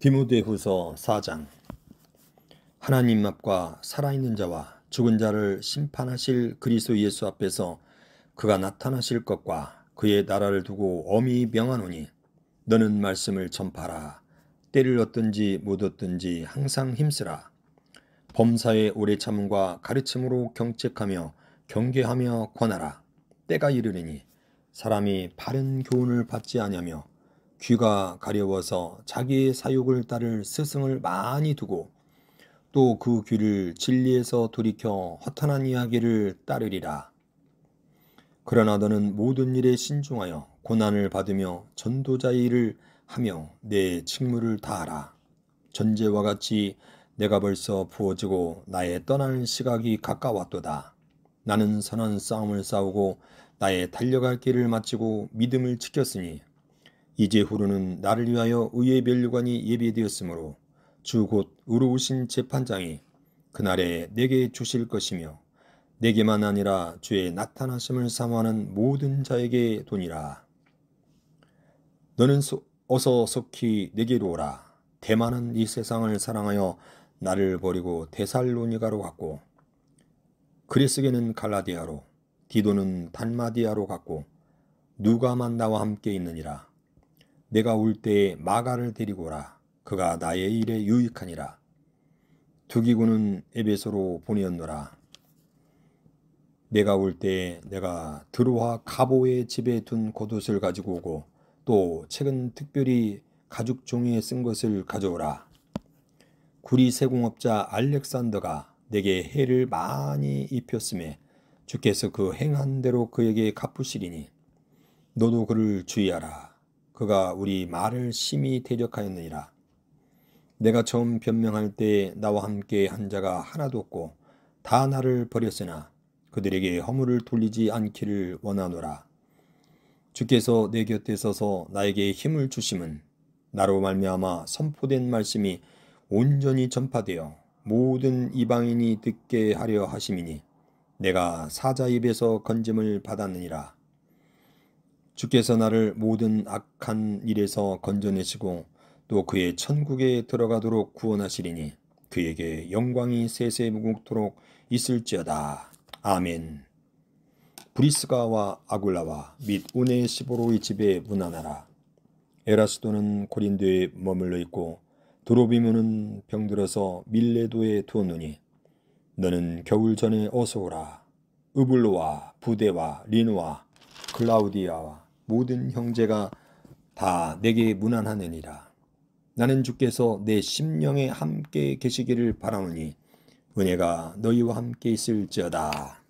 디모데후서 4장 하나님 앞과 살아있는 자와 죽은 자를 심판하실 그리스도 예수 앞에서 그가 나타나실 것과 그의 나라를 두고 엄히 명하노니 너는 말씀을 전파라 때를 얻든지 못 얻든지 항상 힘쓰라 범사의 오래 참음과 가르침으로 경책하며 경계하며 권하라 때가 이르리니 사람이 바른 교훈을 받지 아니하며 귀가 가려워서 자기 사욕을 따를 스승을 많이 두고 또 그 귀를 진리에서 돌이켜 허탄한 이야기를 따르리라. 그러나 너는 모든 일에 신중하여 고난을 받으며 전도자의 일을 하며 내 직무를 다하라. 전제와 같이 내가 벌써 부어지고 나의 떠날 시각이 가까웠도다. 나는 선한 싸움을 싸우고 나의 달려갈 길을 마치고 믿음을 지켰으니 이제 후로는 나를 위하여 의의 면류관이 예비되었으므로 주 곧 의로우신 재판장이 그날에 내게 주실 것이며 내게만 아니라 주의 나타나심을 사모하는 모든 자에게 돈이라. 너는 소, 어서 속히 내게로 오라. 대만은 이 세상을 사랑하여 나를 버리고 대살로니가로 갔고 그리스계는 갈라디아로 디도는 단마디아로 갔고 누가만 나와 함께 있느니라. 내가 올 때에 마가를 데리고 오라. 그가 나의 일에 유익하니라. 두기구는 에베소로 보내었노라. 내가 올 때에 내가 드로와 가보의 집에 둔 겉옷을 가지고 오고 또 최근 특별히 가죽 종이에 쓴 것을 가져오라. 구리 세공업자 알렉산더가 내게 해를 많이 입혔음에 주께서 그 행한 대로 그에게 갚으시리니 너도 그를 주의하라. 그가 우리 말을 심히 대적하였느니라. 내가 처음 변명할 때 나와 함께 한 자가 하나도 없고 다 나를 버렸으나 그들에게 허물을 돌리지 않기를 원하노라. 주께서 내 곁에 서서 나에게 힘을 주심은 나로 말미암아 선포된 말씀이 온전히 전파되어 모든 이방인이 듣게 하려 하심이니 내가 사자 입에서 건짐을 받았느니라. 주께서 나를 모든 악한 일에서 건져내시고 또 그의 천국에 들어가도록 구원하시리니 그에게 영광이 세세 무궁토록 있을지어다. 아멘. 브리스가와 아굴라와 및 오네 시보로의 집에 문안하라. 에라스도는 고린도에 머물러 있고 도로비문은 병들어서 밀레도에 두었느니 너는 겨울 전에 어서 오라. 으블로와 부데와 리노와 클라우디아와 모든 형제가 다 내게 무난하느니라. 나는 주께서 내 심령에 함께 계시기를 바라오니 은혜가 너희와 함께 있을지어다.